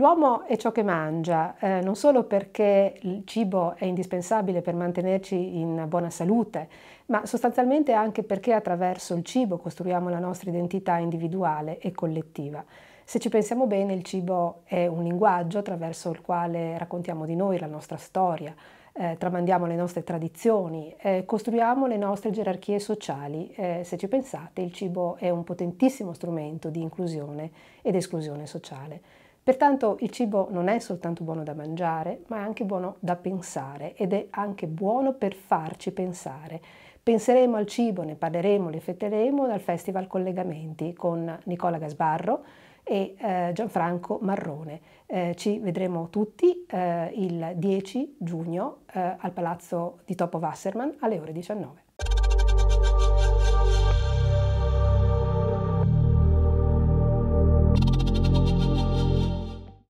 L'uomo è ciò che mangia, eh, non solo perché il cibo è indispensabile per mantenerci in buona salute, ma sostanzialmente anche perché attraverso il cibo costruiamo la nostra identità individuale e collettiva. Se ci pensiamo bene, il cibo è un linguaggio attraverso il quale raccontiamo di noi, la nostra storia, eh, tramandiamo le nostre tradizioni, eh, costruiamo le nostre gerarchie sociali. Eh, se ci pensate, il cibo è un potentissimo strumento di inclusione ed esclusione sociale. Pertanto il cibo non è soltanto buono da mangiare, ma è anche buono da pensare ed è anche buono per farci pensare. Penseremo al cibo, ne parleremo, ne fetteremo dal Festival Collegamenti con Nicola Gasbarro e eh, Gianfranco Marrone. Eh, ci vedremo tutti eh, il 10 giugno eh, al Palazzo di Topo Wasserman alle ore 19.